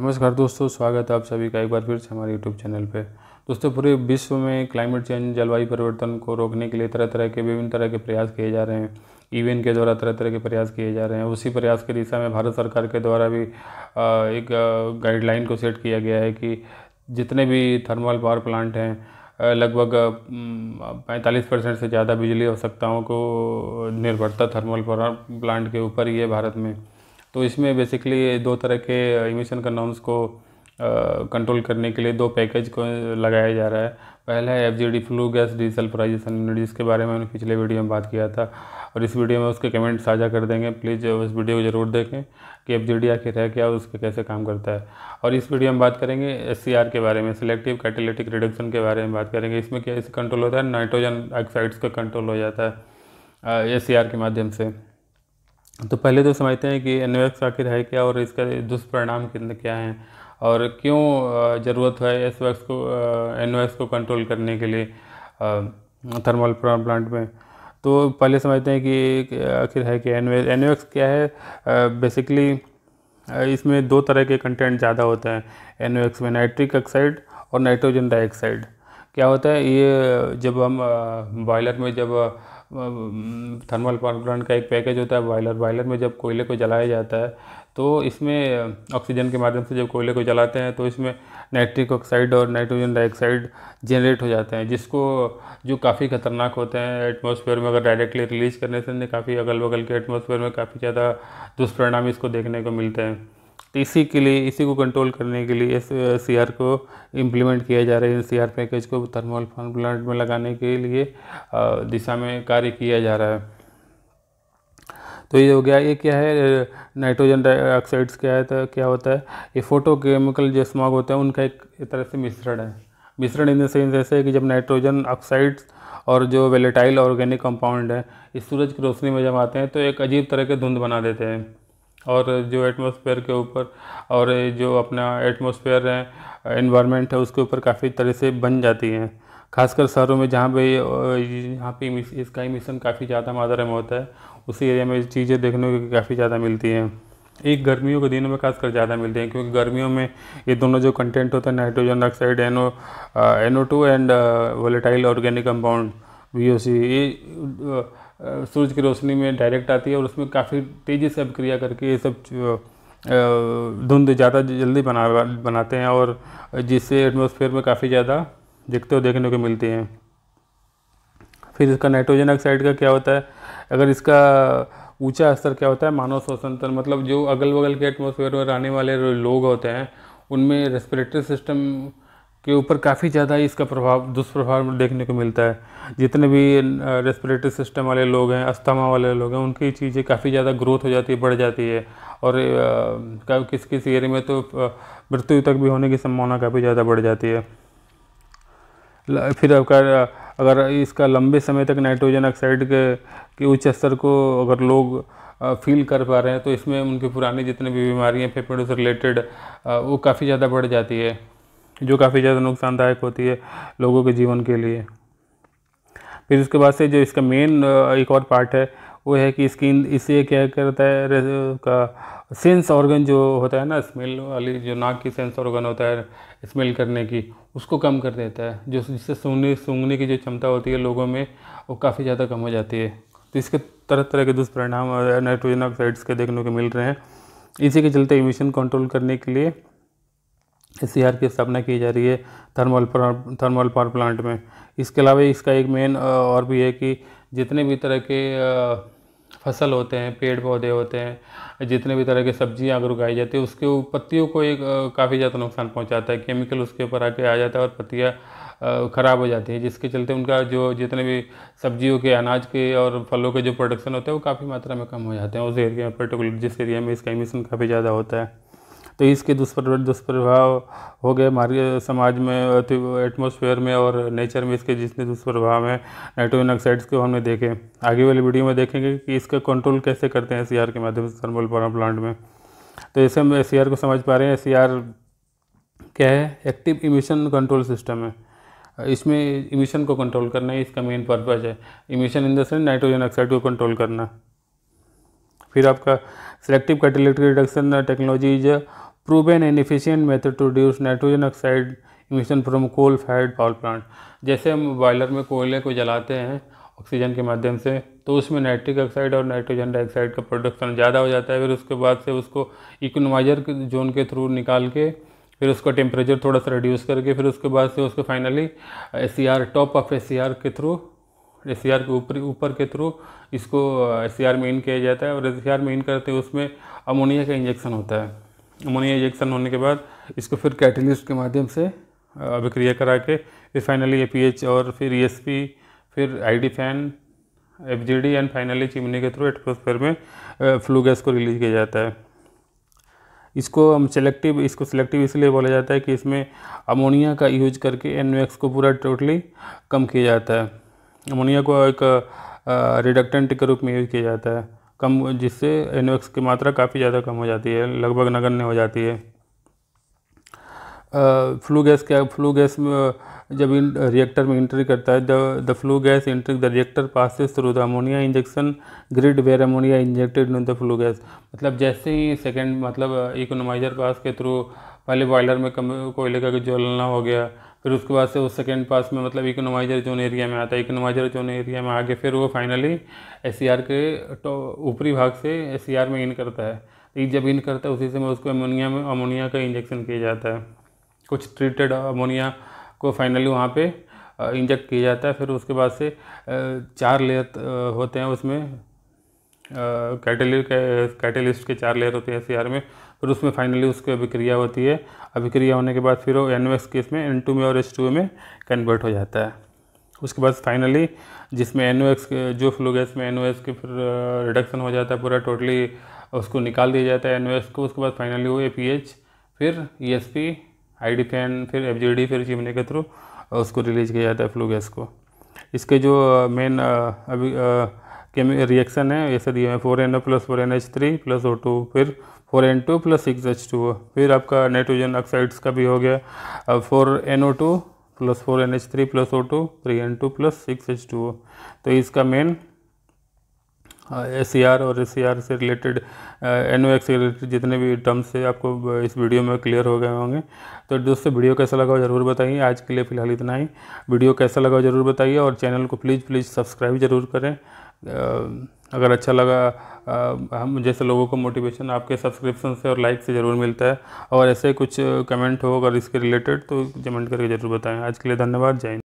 नमस्कार दोस्तों स्वागत है आप सभी का एक बार फिर से हमारे यूट्यूब चैनल पे दोस्तों पूरे विश्व में क्लाइमेट चेंज जलवायु परिवर्तन को रोकने के लिए तरह तरह के विभिन्न तरह के प्रयास किए जा रहे हैं ईवीएन के द्वारा तरह तरह के प्रयास किए जा रहे हैं उसी प्रयास की दिशा में भारत सरकार के द्वारा भी एक गाइडलाइन को सेट किया गया है कि जितने भी थर्मल पावर प्लांट हैं लगभग पैंतालीस परसेंट से ज़्यादा बिजली आवश्यकताओं को निर्भरता थर्मल पावर प्लांट के ऊपर ही है भारत में तो इसमें बेसिकली दो तरह के इमिशन uh, का नॉर्म्स को कंट्रोल uh, करने के लिए दो पैकेज को uh, लगाया जा रहा है पहला है F G D flue gas desulphurisation unit जिसके बारे में हमने पिछले वीडियो में बात किया था और इस वीडियो में उसके कमेंट साझा कर देंगे प्लीज़ उस वीडियो को ज़रूर देखें कि एफ जी डी आखिर है क्या और उसके कैसे काम करता है और इस वीडियो में बात करेंगे एस सी आर के बारे में सिलेक्टिव कैटेलिटिक रिडक्शन के बारे में बात करेंगे इसमें कैसे कंट्रोल होता है नाइट्रोजन ऑक्साइड्स का कंट्रोल हो जाता है एस सी आर के माध्यम से तो पहले तो समझते हैं कि एनोवेक्स आखिर है क्या और इसका दुष्परिणाम कितने क्या हैं और क्यों ज़रूरत है एस वैक्स को एनोवेक्स को कंट्रोल करने के लिए थर्मल प्लांट में तो पहले समझते हैं कि आखिर है कि एन एनोवेक्स क्या है बेसिकली इसमें दो तरह के कंटेंट ज़्यादा होते हैं एनोवेक्स में नाइट्रिक ऑक्साइड और नाइट्रोजन डाइऑक्साइड क्या होता है ये जब हम बॉयलर में जब थर्मल पावर प्लांट का एक पैकेज होता है बॉयलर बॉयलर में जब कोयले को जलाया जाता है तो इसमें ऑक्सीजन के माध्यम से जब कोयले को जलाते हैं तो इसमें नाइट्रिक ऑक्साइड और नाइट्रोजन डाइऑक्साइड जनरेट हो जाते हैं जिसको जो काफ़ी ख़तरनाक होते हैं एटमॉस्फेयर में अगर डायरेक्टली रिलीज करने से काफ़ी अगल बगल के एटमॉस्फेयर में काफ़ी ज़्यादा दुष्परिणाम इसको देखने को मिलते हैं तो इसी के लिए इसी को कंट्रोल करने के लिए एस सी आर को इम्प्लीमेंट किया जा रहा है सी आर पैकेज को थर्मल फॉर्म प्लांट में लगाने के लिए दिशा में कार्य किया जा रहा है तो ये हो गया ये क्या है नाइट्रोजन डाइऑक्साइड्स क्या है तो क्या होता है ये फोटोकेमिकल जो स्मॉग होता है उनका एक तरह से मिश्रण है मिश्रण इन देंस ऐसे है कि जब नाइट्रोजन ऑक्साइड्स और जो वेलेटाइल ऑर्गेनिक कंपाउंड है इस सूरज की रोशनी में जब आते हैं तो एक अजीब तरह के धुंध बना देते हैं और जो एटमॉस्फेयर के ऊपर और जो अपना एटमॉस्फेयर है इन्वामेंट है उसके ऊपर काफ़ी तरह से बन जाती हैं खासकर शहरों में जहाँ पे यहाँ पे इसका इमिशन काफ़ी ज़्यादा मात्रा में होता है उसी एरिया में चीज़ें देखने को काफ़ी ज़्यादा मिलती हैं एक गर्मियों के दिनों में खासकर ज़्यादा मिलते हैं क्योंकि गर्मियों में ये दोनों जो कंटेंट होता है nitrogen oxide NO NO two and volatile organic compound V ये सूरज की रोशनी में डायरेक्ट आती है और उसमें काफ़ी तेज़ी से अभिक्रिया करके ये सब धुंध ज़्यादा जल्दी बना बनाते हैं और जिससे एटमोसफेयर में काफ़ी ज़्यादा दिखते हुए देखने को मिलती हैं फिर इसका नाइट्रोजन ऑक्साइड का क्या होता है अगर इसका ऊंचा स्तर क्या होता है मानव श्वसन तंत्र मतलब जो अगल बगल के एटमोसफेयर में रहने वाले लोग होते हैं उनमें रेस्पिरेटरी सिस्टम के ऊपर काफ़ी ज़्यादा इसका प्रभाव दुष्प्रभाव देखने को मिलता है जितने भी रेस्पिरेटरी सिस्टम वाले लोग हैं अस्थमा वाले लोग हैं उनकी चीज़ें काफ़ी ज़्यादा ग्रोथ हो जाती है बढ़ जाती है और किसी किसी एरिए में तो मृत्यु तक भी होने की संभावना काफ़ी ज़्यादा बढ़ जाती है फिर अगर अगर इसका लंबे समय तक नाइट्रोजन ऑक्साइड के, के उच्च स्तर को अगर लोग फील कर पा रहे हैं तो इसमें उनकी पुरानी जितनी भी बीमारियाँ फेफड़ों से रिलेटेड वो काफ़ी ज़्यादा बढ़ जाती है जो काफ़ी ज़्यादा नुकसानदायक होती है लोगों के जीवन के लिए फिर उसके बाद से जो इसका मेन एक और पार्ट है वो है कि स्किन इससे क्या करता है का सेंस ऑर्गन जो होता है ना स्मेल वाली जो नाक की सेंस ऑर्गन होता है स्मेल करने की उसको कम कर देता है जो जिससे सूंघने सूंघने की जो क्षमता होती है लोगों में वो काफ़ी ज़्यादा कम हो जाती है तो इसके तरह तरह के दुष्परिणाम नाइट्रोजन ऑक्साइड्स के देखने को मिल रहे हैं इसी के चलते इमिशन कंट्रोल करने के लिए एस की स्थापना की जा रही है थर्मल थर्मल पावर प्लांट में इसके अलावा इसका एक मेन और भी है कि जितने भी तरह के फसल होते हैं पेड़ पौधे होते हैं जितने भी तरह की सब्जियां अगर उगाई जाती है उसके पत्तियों को एक काफ़ी ज़्यादा नुकसान पहुंचाता है केमिकल उसके ऊपर आके आ जाता है और पत्तियाँ ख़राब हो जाती हैं जिसके चलते उनका जो जितने भी सब्जियों के अनाज के और फलों के जो प्रोडक्शन होते हैं वो काफ़ी मात्रा में कम हो जाते हैं उस एरिया में पर्टिकुलर जिस एरिया में इसका एमिशन काफ़ी ज़्यादा होता है तो इसके दुष्प्रभाव दुष्प्रभाव हो गए हमारे समाज में एटमोसफेयर में और नेचर में इसके जितने दुष्प्रभाव हैं नाइट्रोजन ऑक्साइड्स को हमने देखे आगे वाली वीडियो में देखेंगे कि इसका कंट्रोल कैसे करते हैं सी e के माध्यम से थर्मल पावर प्लांट में तो इसे हम एस e को समझ पा रहे हैं एस e क्या है एक्टिव इमिशन कंट्रोल सिस्टम है इसमें इमिशन को कंट्रोल करना ही इसका मेन पर्पज़ है इमिशन इन देंस नाइट्रोजन ऑक्साइड को कंट्रोल करना फिर आपका selective catalytic reduction technology is proven and efficient method to reduce nitrogen oxide emission from coal fired power plant जैसे हम बॉयलर में कोयले को जलाते हैं ऑक्सीजन के माध्यम से तो उसमें नाइट्रिक ऑक्साइड और नाइट्रोजन डाइऑक्साइड का प्रोडक्शन ज़्यादा हो जाता है फिर उसके बाद से उसको इकोनोमाइजर जोन के थ्रू निकाल के फिर उसका टेम्परेचर थोड़ा सा रिड्यूस करके फिर उसके बाद से उसको finally S top of S के थ्रू एस e के ऊपर ऊपर के थ्रू इसको एस में इन किया जाता है और एस में इन करते उसमें अमोनिया का इंजेक्शन होता है अमोनिया इजेक्शन होने के बाद इसको फिर कैटलिस्ट के माध्यम से अभिक्रिया करा के फिर फाइनली ए और फिर ई e फिर I D fan F G D and finally chimney के थ्रू एटमोसफेयर में फ्लू गैस को रिलीज किया जाता है इसको हम सेलेक्टिव इसको सेलेक्टिव इसलिए बोला जाता है कि इसमें अमोनिया का यूज करके एन को पूरा टोटली कम किया जाता है अमोनिया को एक रिडक्टेंट के रूप में यूज किया जाता है कम जिससे एन की मात्रा काफ़ी ज़्यादा कम हो जाती है लगभग नगण्य हो जाती है फ्लू गैस क्या फ्लू गैस में जब इन रिएक्टर में इंट्री करता है the flue gas entry the reactor passes through the ammonia injection grid where ammonia injected in the flue gas मतलब जैसे ही सेकेंड मतलब इकोनोमाइजर पास के थ्रू पहले बॉयलर में कम कोयले का ज्वलना हो गया फिर उसके बाद से उस सेकेंड पास में मतलब इकोनोमाइजर जोन एरिया में आता है इकोनोमाइजर जोन एरिया में आगे फिर वो फाइनली एस के तो ऊपरी भाग से एस में इन करता है तो जब इन करता है उसी समय उसको अमोनिया में अमोनिया का इंजेक्शन किया जाता है कुछ ट्रीटेड अमोनिया को फाइनली वहाँ पर इंजेक्ट किया जाता है फिर उसके बाद से चार लेयर होते हैं उसमें कैटेलि कैटेलिस्ट के चार लेयर होते हैं सी e में फिर उसमें फाइनली उसकी अभिक्रिया होती है अभिक्रिया होने के बाद फिर वो एन केस में एन में और एच में कन्वर्ट हो जाता है उसके बाद फाइनली जिसमें एन जो फ्लू गैस में एन के फिर रिडक्शन हो जाता है पूरा टोटली उसको निकाल दिया जाता है एन को उसके बाद फाइनली वो ए फिर E S P I D fan फिर एफ जी डी फिर चिमने के थ्रू उसको रिलीज किया जाता है फ्लू गैस को इसके जो मेन अभी रिएक्शन है ऐसे दिए हैं four N O plus four N H three plus O two फिर four N two plus six H two O फिर आपका नाइट्रोजन ऑक्साइड्स का भी हो गया अब four N O two plus four N H three plus O two three N two plus six H two O तो इसका मेन एस सी आर और एस सी आर से रिलेटेड एन ओ एक्स से related जितने भी terms है आपको इस वीडियो में क्लियर हो गए होंगे तो दोस्तों वीडियो कैसा लगा ज़रूर बताइए आज के लिए फ़िलहाल इतना ही वीडियो कैसा लगा ज़रूर बताइए और चैनल को प्लीज़ प्लीज़ सब्सक्राइब ज़रूर करें अगर अच्छा लगा हम जैसे लोगों को मोटिवेशन आपके सब्सक्रिप्शन से और लाइक से ज़रूर मिलता है और ऐसे कुछ कमेंट हो अगर इसके रिलेटेड तो कमेंट करके ज़रूर बताएं आज के लिए धन्यवाद जय